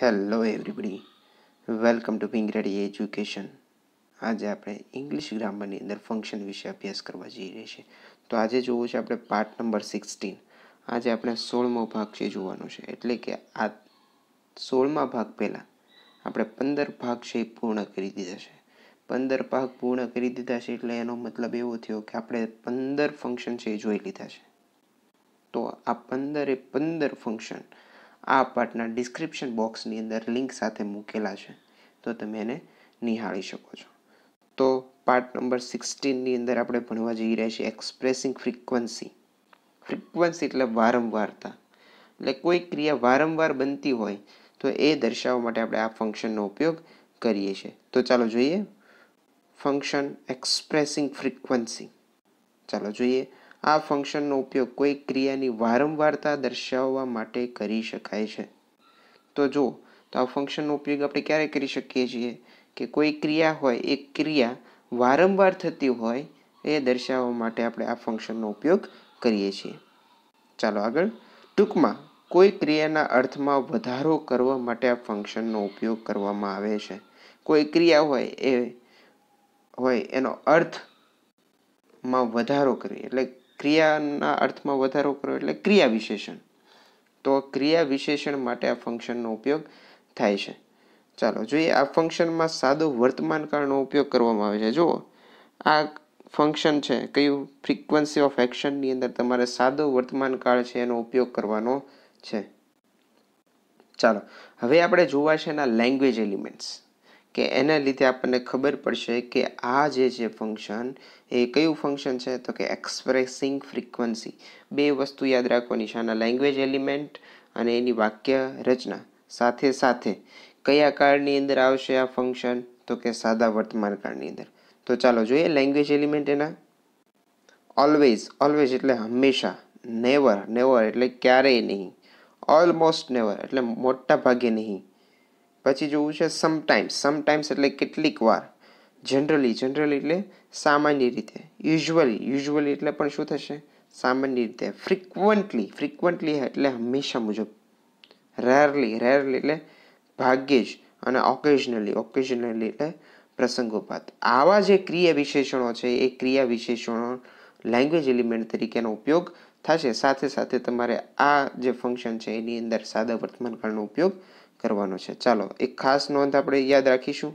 hello everybody welcome to being ready education આજે આપણે English ગ્રામરની અંદર ફંક્શન વિશે અભ્યાસ કરવા જઈ રહ્યા છીએ તો આજે જોવું છે આપણે પાર્ટ નંબર સિક્સટીન આજે આપણે સોળમો ભાગ છે જોવાનો છે એટલે કે આ સોળમા ભાગ પહેલાં આપણે પંદર ભાગ છે એ પૂર્ણ કરી દીધા છે પંદર ભાગ પૂર્ણ કરી દીધા છે એટલે એનો મતલબ એવો થયો કે આપણે પંદર ફંક્શન છે એ જોઈ લીધા છે તો આ પંદરે પંદર ફંક્શન આ પાર્ટના ડિસ્ક્રિપ્શન બોક્સની અંદર લિંક સાથે મૂકેલા છે તો તમે એને નિહાળી શકો છો તો પાર્ટ નંબર સિક્સટીનની અંદર આપણે ભણવા જઈ રહ્યા છીએ એક્સપ્રેસિંગ ફ્રિકવન્સી ફ્રિકવન્સી એટલે વારંવારતા એટલે કોઈ ક્રિયા વારંવાર બનતી હોય તો એ દર્શાવવા માટે આપણે આ ફંક્શનનો ઉપયોગ કરીએ છીએ તો ચાલો જોઈએ ફંક્શન એક્સપ્રેસિંગ ફ્રિકવન્સી ચાલો જોઈએ આ ફંક્શનનો ઉપયોગ કોઈ ક્રિયાની વારંવારતા દર્શાવવા માટે કરી શકાય છે તો જો તો આ ફંક્શનનો ઉપયોગ આપણે ક્યારે કરી શકીએ છીએ કે કોઈ ક્રિયા હોય એ ક્રિયા વારંવાર થતી હોય એ દર્શાવવા માટે આપણે આ ફંક્શનનો ઉપયોગ કરીએ છીએ ચાલો આગળ ટૂંકમાં કોઈ ક્રિયાના અર્થમાં વધારો કરવા માટે આ ફંક્શનનો ઉપયોગ કરવામાં આવે છે કોઈ ક્રિયા હોય એ હોય એનો અર્થમાં વધારો કરવી એટલે ક્રિયાના અર્થમાં વધારો કરો એટલે ક્રિયા વિશેષણ તો ક્રિયા વિશેષણ માટે આ ફંક્શનનો ઉપયોગ થાય છે ચાલો જોઈએ આ ફંક્શનમાં સાદો વર્તમાન કાળનો ઉપયોગ કરવામાં આવે છે જુઓ આ ફંક્શન છે કયું ફ્રીક્વન્સી ઓફ એક્શનની અંદર તમારે સાદો વર્તમાન કાળ છે એનો ઉપયોગ કરવાનો છે ચાલો હવે આપણે જોવા છે એના લેંગ્વેજ એલિમેન્ટ્સ કે એના લીધે આપણને ખબર પડશે કે આ જે છે ફંક્શન એ કયું ફંક્શન છે તો કે એક્સપ્રેસિંગ ફ્રીક્વન્સી બે વસ્તુ યાદ રાખો નિશાના લેંગ્વેજ એલિમેન્ટ અને એની વાક્ય રચના સાથે સાથે કયા કાળની અંદર આવશે આ ફંક્શન તો કે સાદા વર્તમાન કાળની અંદર તો ચાલો જોઈએ લેંગ્વેજ એલિમેન્ટ એના ઓલવેઝ ઓલવેઝ એટલે હંમેશા નેવર નેવર એટલે ક્યારેય નહીં ઓલમોસ્ટ નેવર એટલે મોટા ભાગે નહીં પછી જોવું છે સમટાઈમ્સ સમટાઈમ્સ એટલે કેટલીક વાર જનરલી જનરલી એટલે સામાન્ય રીતે યુઝ્યુઅલી યુઝ્યુઅલી એટલે પણ શું થશે સામાન્ય રીતે ફ્રિકવન્ટલી ફ્રિકવન્ટલી એટલે હંમેશા મુજબ રેરલી રેરલી એટલે ભાગ્યે જ અને ઓકેઝનલી ઓકેઝનલી એટલે પ્રસંગોપાત આવા જે ક્રિયા વિશેષણો છે એ ક્રિયા વિશેષણો લેંગ્વેજ એલિમેન્ટ તરીકેનો ઉપયોગ થશે સાથે સાથે તમારે આ જે ફંક્શન છે એની અંદર સાદા વર્તમાન કાળનો ઉપયોગ કરવાનો છે ચાલો એક ખાસ નોંધ આપણે યાદ રાખીશું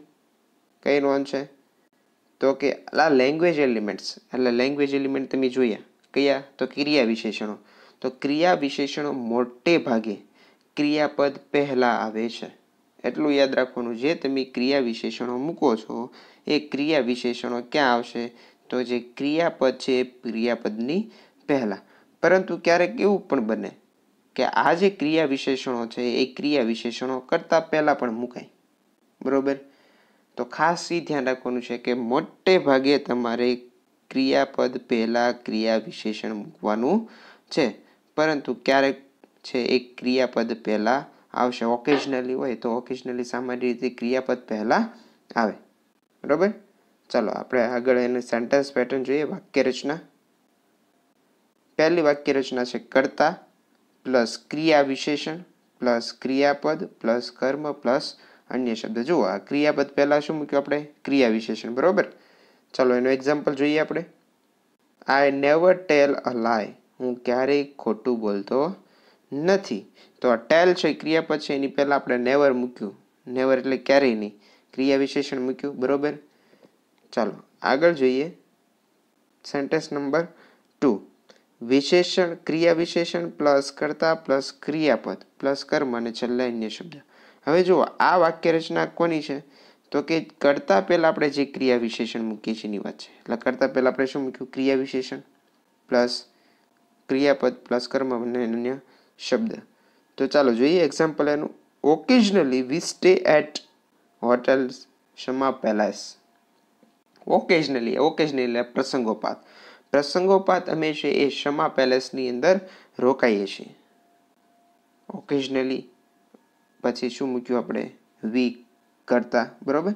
કઈ નોંધ છે તો કે આ લેંગ્વેજ એલિમેન્ટ્સ એટલે લેંગ્વેજ એલિમેન્ટ તમે જોયા કયા તો ક્રિયા વિશેષણો તો ક્રિયા વિશેષણો મોટે ભાગે ક્રિયાપદ પહેલાં આવે છે એટલું યાદ રાખવાનું જે તમે ક્રિયા વિશેષણો મૂકો છો એ ક્રિયા વિશેષણો ક્યાં આવશે તો જે ક્રિયાપદ છે એ ક્રિયાપદની પહેલાં પરંતુ ક્યારેક એવું પણ બને કે આ જે ક્રિયા વિશેષણો છે એ ક્રિયા વિશેષણો કરતાં પહેલાં પણ મુકાય બરાબર તો ખાસ એ ધ્યાન રાખવાનું છે કે મોટે ભાગે તમારે ક્રિયાપદ પહેલાં ક્રિયા વિશેષણ મૂકવાનું છે પરંતુ ક્યારેક છે એક ક્રિયાપદ પહેલાં આવશે ઓકેઝનલી હોય તો ઓકેઝનલી સામાન્ય રીતે ક્રિયાપદ પહેલાં આવે બરાબર ચાલો આપણે આગળ એને સેન્ટેન્સ પેટર્ન જોઈએ વાક્ય રચના પહેલી વાક્ય રચના છે કરતા પ્લસ ક્રિયા વિશેષણ પ્લસ ક્રિયાપદ પ્લસ કર્મ પ્લસ અન્ય શબ્દ જુઓ આ ક્રિયાપદ પહેલાં શું મૂક્યું આપણે ક્રિયા વિશેષણ બરાબર ચલો એનું એક્ઝામ્પલ જોઈએ આપણે આઈ નેવર ટેલ અ લાય હું ક્યારેય ખોટું બોલતો નથી તો આ ટેલ છે ક્રિયાપદ છે એની પહેલાં આપણે નેવર મૂક્યું નેવર એટલે ક્યારેય નહીં ક્રિયા વિશેષણ મૂક્યું બરાબર ચાલો આગળ જોઈએ સેન્ટેન્સ નંબર ટુ વિશેષણ ક્રિયા વિશેષણ પ્લસ કર્તા પ્લસ ક્રિયાપદ પ્લસ કર્મ અને છેલ્લા અન્ય શબ્દ હવે જુઓ આ વાક્ય રચના કોની છે તો કે કરતા પહેલાં આપણે જે ક્રિયા વિશેષણ મૂકીએ છીએ એની વાત છે એટલે કરતા પહેલાં આપણે શું મૂક્યું ક્રિયા વિશેષણ પ્લસ ક્રિયાપદ પ્લસ કર્મ અને અન્ય શબ્દ તો ચાલો જોઈએ એક્ઝામ્પલ એનું occasionally we stay at hotels Shama palace occasionally occasionally પ્રસંગોપાત પ્રસંગોપાત અમે છે એ ક્ષમા પેલેસની અંદર રોકાઈએ છીએ ઓકેઝનલી પછી શું મૂક્યું આપણે વી કરતા બરાબર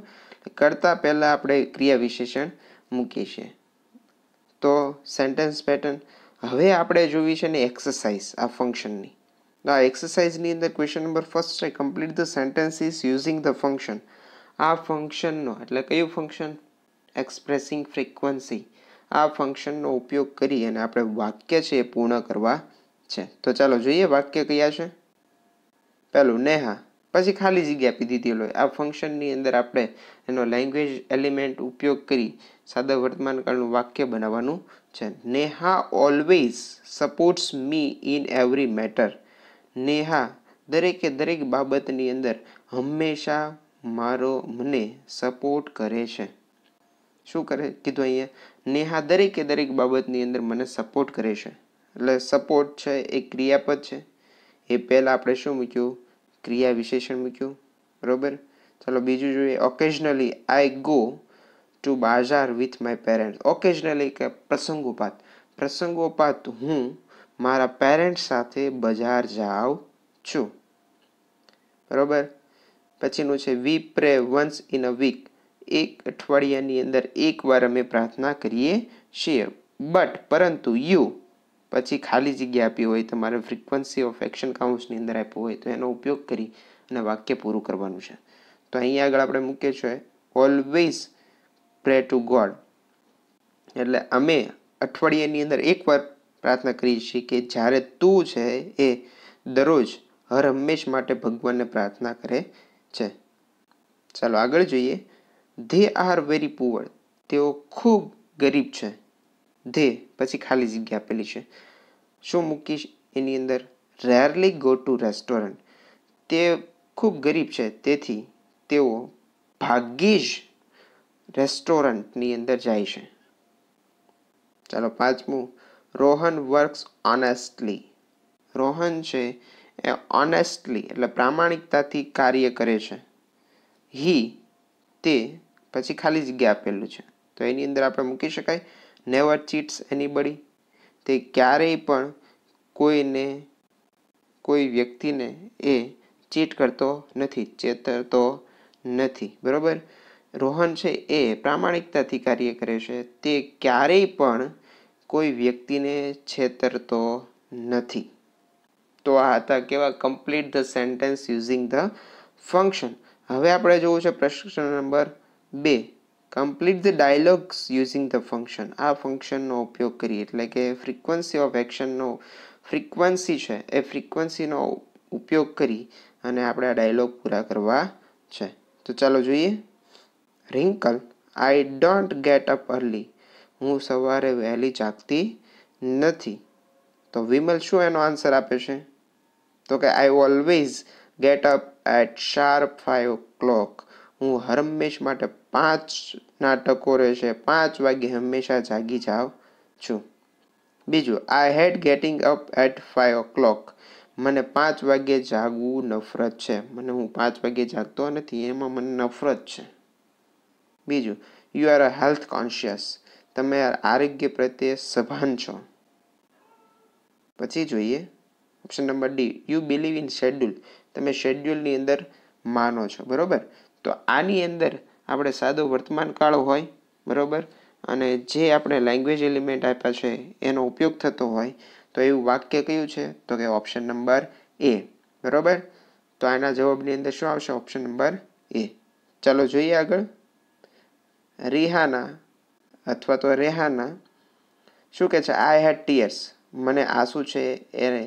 કરતા પહેલાં આપણે ક્રિયા વિશેષણ મૂકીએ છીએ તો સેન્ટેન્સ પેટર્ન હવે આપણે જોવી છે ને એક્સરસાઇઝ આ ફંક્શનની આ એક્સરસાઇઝની અંદર ક્વેશ્ચન નંબર ફર્સ્ટ છે complete the sentences using the function આ ફંક્શનનો એટલે કયું ફંક્શન એક્સપ્રેસિંગ ફ્રીક્વન્સી આ ફંક્શનનો ઉપયોગ કરી અને આપણે વાક્ય છે એ પૂર્ણ કરવા છે તો ચાલો જોઈએ વાક્ય કયા છે પહેલું નેહા પછી ખાલી જગ્યા આપી દીધેલો આ ફંક્શનની અંદર આપણે એનો લેંગ્વેજ એલિમેન્ટ ઉપયોગ કરી સાદા વર્તમાનકાળનું વાક્ય બનાવવાનું છે Neha always supports me in every matter Neha દરેકે દરેક બાબતની અંદર હંમેશા મારો મને સપોર્ટ કરે છે શું કરે કીધું અહીંયા નેહા દરેકે દરેક બાબતની અંદર મને સપોર્ટ કરે છે એટલે સપોર્ટ છે એ ક્રિયાપદ છે એ પહેલાં આપણે શું મૂક્યું ક્રિયા વિશેષણ મૂક્યું બરાબર ચાલો બીજું જોઈએ occasionally I go to bazaar with my parents occasionally કે પ્રસંગોપાત પ્રસંગોપાત હું મારા પેરેન્ટ્સ સાથે બજાર જાઉં છું બરાબર પછીનું છે we pray once in a week એક અઠવાડિયાની અંદર એકવાર અમે પ્રાર્થના કરીએ છીએ બટ પરંતુ યુ પછી ખાલી જગ્યા આપી હોય તમારે ફ્રિકવન્સી ઓફ એક્શન કાઉન્ટ્સની અંદર આપ્યું હોય તો એનો ઉપયોગ કરી અને વાક્ય પૂરું કરવાનું છે તો અહીં આગળ આપણે મૂકીએ છીએ ઓલવેઝ પ્રે ટુ ગોડ એટલે અમે અઠવાડિયાની અંદર એકવાર પ્રાર્થના કરીએ છીએ કે જ્યારે તું છે એ દરરોજ હર હંમેશ માટે ભગવાનને પ્રાર્થના કરે છે ચાલો આગળ જોઈએ ધે આર વેરી પુઅર તેઓ ખૂબ ગરીબ છે ધે પછી ખાલી જગ્યા આપેલી છે શું મૂકીશ એની અંદર રેરલી ગો ટુ રેસ્ટોરન્ટ તે ખૂબ ગરીબ છે તેથી તેઓ ભાગ્યે જ રેસ્ટોરન્ટની અંદર જાય છે ચાલો પાંચમું રોહન વર્ક્સ ઓનેસ્ટલી રોહન છે એ ઓનેસ્ટલી એટલે પ્રામાણિકતાથી કાર્ય કરે છે હી તે પછી ખાલી જગ્યા આપેલું છે તો એની અંદર આપણે મૂકી શકાય નેવર ચીટ્સ એની બડી તે ક્યારેય પણ કોઈને કોઈ વ્યક્તિને એ ચીટ કરતો નથી ચેતરતો નથી બરાબર રોહન છે એ પ્રામાણિકતાથી કાર્ય કરે છે તે ક્યારેય પણ કોઈ વ્યક્તિને છેતરતો નથી તો આ હતા કેવા complete the sentence using the function હવે આપણે જોવું છે પ્રશ્ન નંબર બે complete the dialogues using the function આ ફંક્શનનો ઉપયોગ કરીએ એટલે કે ફ્રિકવન્સી ઓફ એક્શનનો ફ્રિકવન્સી છે એ ફ્રિકવન્સીનો ઉપયોગ કરી અને આપણે આ ડાયલોગ પૂરા કરવા છે તો ચાલો જોઈએ Rinkal I don't get up early હું સવારે વહેલી જાગતી નથી તો વિમલ શું એનો આન્સર આપે છે તો કે I always get up at sharp five clock હું હંમેશ માટે પાંચ પાંચના ટકોરે છે પાંચ વાગે હંમેશા જાગી જાઉં છું બીજું I had getting up at five o'clock મને પાંચ વાગે જાગવું નફરત છે મને હું પાંચ વાગે જાગતો નથી એમાં મને નફરત છે બીજું you are a health conscious તમે આરોગ્ય પ્રત્યે સભાન છો પછી જોઈએ option number D you believe in schedule તમે શેડ્યુલની અંદર માનો છો બરોબર તો આની અંદર આપણે સાદો વર્તમાન વર્તમાનકાળ હોય બરાબર અને જે આપણે લેંગ્વેજ એલિમેન્ટ આપ્યા છે એનો ઉપયોગ થતો હોય તો એવું વાક્ય કયું છે તો કે ઓપ્શન નંબર એ બરાબર તો આના જવાબની અંદર શું આવશે ઓપ્શન નંબર એ ચાલો જોઈએ આગળ રિહાના અથવા તો રેહાના શું કહે છે આઈ હેડ ટીયર્સ મને આંસુ છે એને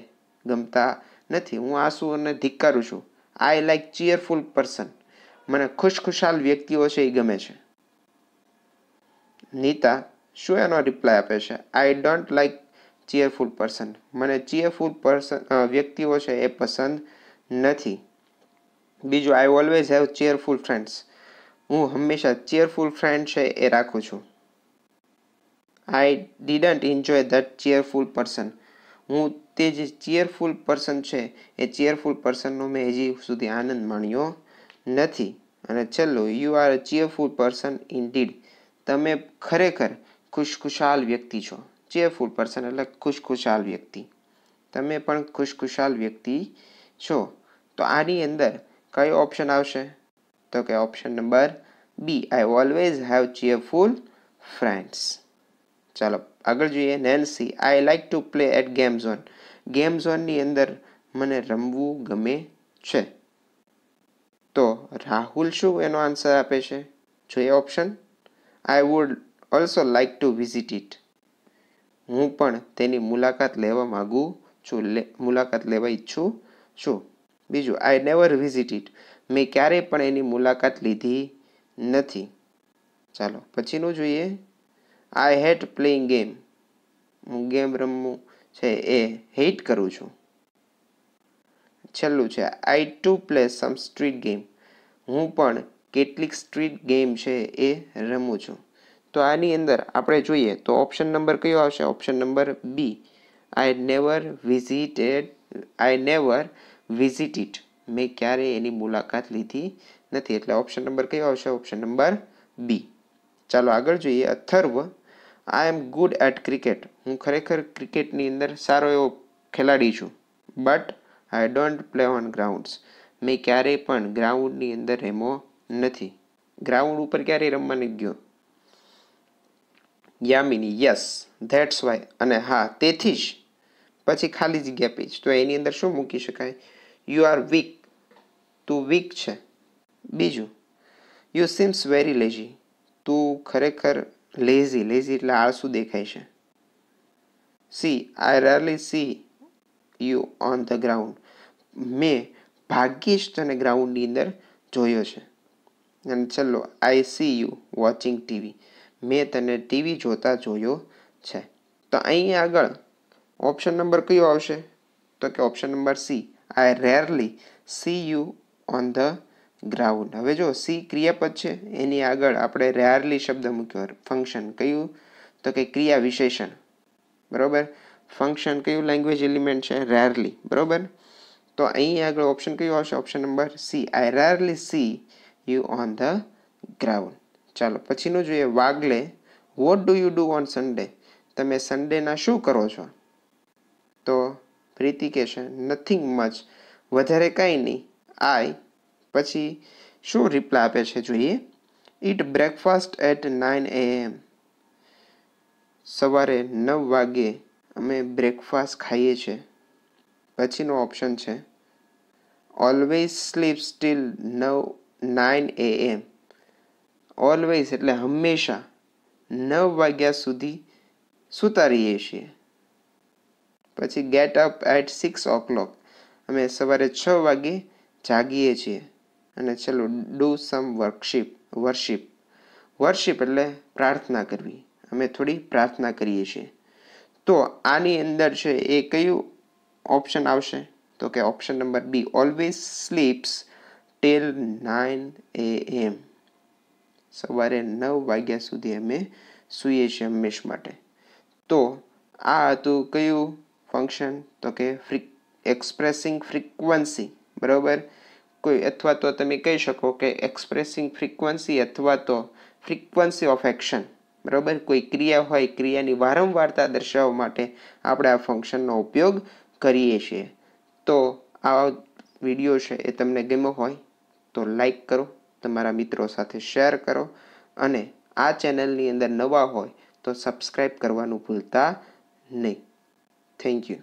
ગમતા નથી હું આંસુ અને ધિક્કારું છું આઈ લાઈક ચીયરફુલ પર્સન મને ખુશખુશાલ વ્યક્તિઓ છે એ ગમે છે નીતા શું એનો રિપ્લાય આપે છે I don't like cheerful person મને ચીયરફુલ પર્સન વ્યક્તિઓ છે એ પસંદ નથી બીજું I always have cheerful friends હું હંમેશા ચીયરફુલ ફ્રેન્ડ છે એ રાખું છું I didn't enjoy that cheerful person હું તે જે ચીયરફુલ પર્સન છે એ ચીયરફુલ પર્સનનો મેં હજી સુધી આનંદ માણ્યો નથી અને છેલ્લું you are a cheerful person indeed તમે ખરેખર ખુશખુશાલ વ્યક્તિ છો ચીયરફુલ પર્સન એટલે ખુશખુશાલ વ્યક્તિ તમે પણ ખુશખુશાલ વ્યક્તિ છો તો આની અંદર કયો ઓપ્શન આવશે તો કે option number B I always have cheerful friends ચાલો આગળ જોઈએ Nancy I like to play at game zone game ઝોનની અંદર મને રમવું ગમે છે તો રાહુલ શું એનો આન્સર આપે છે જોઈએ option I would also like to visit it હું પણ તેની મુલાકાત લેવા માગું છું મુલાકાત લેવા ઈચ્છું છું બીજું આઈ નેવર વિઝિટ ઇટ મેં ક્યારેય પણ એની મુલાકાત લીધી નથી ચાલો પછીનું જોઈએ આઈ હેટ પ્લેઇંગ ગેમ હું ગેમ રમવું છે એ હેટ કરું છું છેલ્લું છે I to play some street game હું પણ કેટલીક સ્ટ્રીટ ગેમ છે એ રમું છું તો આની અંદર આપણે જોઈએ તો ઓપ્શન નંબર કયો આવશે option number B I never visited I never visit it મેં ક્યારેય એની મુલાકાત લીધી નથી એટલે ઓપ્શન નંબર કયો આવશે ઓપ્શન નંબર બી ચાલો આગળ જોઈએ Atharva I am good at cricket હું ખરેખર ક્રિકેટની અંદર સારો એવો ખેલાડી છું but I don't play on grounds મેં ક્યારેય પણ ગ્રાઉન્ડની અંદર રમ્યો નથી ગ્રાઉન્ડ ઉપર ક્યારેય રમવાની ગયો યામિની યસ ધેટ્સ વાય અને હા તેથી જ પછી ખાલી જગ્યા પીચ તો એની અંદર શું મૂકી શકાય યુ આર વીક તું વીક છે બીજું યુ સીમ્સ વેરી લેઝી તું ખરેખર લેઝી લેઝી એટલે આળસુ દેખાય છે C I rarely see you on the ground મેં ભાગ્યે જ તને ગ્રાઉન્ડની અંદર જોયો છે અને ચલો I see you watching TV મેં તને ટીવી જોતા જોયો છે તો અહીં આગળ ઓપ્શન નંબર કયો આવશે તો કે option number C I rarely see you on the ground હવે જો સી ક્રિયાપદ છે એની આગળ આપણે રેરલી શબ્દ મૂક્યો ફંક્શન કયું તો કે ક્રિયા વિશેષણ બરાબર ફંક્શન કયું લેંગ્વેજ એલિમેન્ટ છે રેરલી બરાબર તો અહીં આગળ ઓપ્શન કયો આવશે option number C I rarely see you on the ground ચાલો પછીનું જોઈએ Wagle what do you do on Sunday તમે સન્ડેના શું કરો છો તો પ્રીતિ કહેશે નથિંગ મચ વધારે કાંઈ નહીં આઈ પછી શું રિપ્લાય આપે છે જોઈએ eat breakfast at nine AM સવારે નવ વાગે અમે બ્રેકફાસ્ટ ખાઈએ છીએ પછીનો ઓપ્શન છે ઓલવેઝ સ્લીપ્સ ટીલ નવ નાઇન એ એમ ઓલવેઝ એટલે હંમેશા નવ વાગ્યા સુધી સૂતા રહીએ છીએ પછી get up at six o'clock અમે સવારે છ વાગે જાગીએ છીએ અને છેલ્લું do some worship worship worship એટલે પ્રાર્થના કરવી અમે થોડી પ્રાર્થના કરીએ છીએ તો આની અંદર છે એ કયું ઓપ્શન આવશે તો કે option number B always sleeps till nine AM સવારે નવ વાગ્યા સુધી અમે સૂઈએ છીએ હંમેશ માટે તો આ હતું કયું ફંક્શન તો કે ફ્રી એક્સપ્રેસિંગ ફ્રીક્વન્સી બરાબર કોઈ અથવા તો તમે કહી શકો કે એક્સપ્રેસિંગ ફ્રીક્વન્સી અથવા તો ફ્રીક્વન્સી ઓફ એક્શન બરાબર કોઈ ક્રિયા હોય ક્રિયાની વારંવારતા દર્શાવવા માટે આપણે આ ફંક્શનનો ઉપયોગ કરીએ છીએ તો આવા વિડીયો છે એ તમને ગમ્યો હોય તો લાઈક કરો તમારા મિત્રો સાથે શેર કરો અને આ ચેનલની અંદર નવા હોય તો સબસ્ક્રાઈબ કરવાનું ભૂલતા નહીં થેન્ક યુ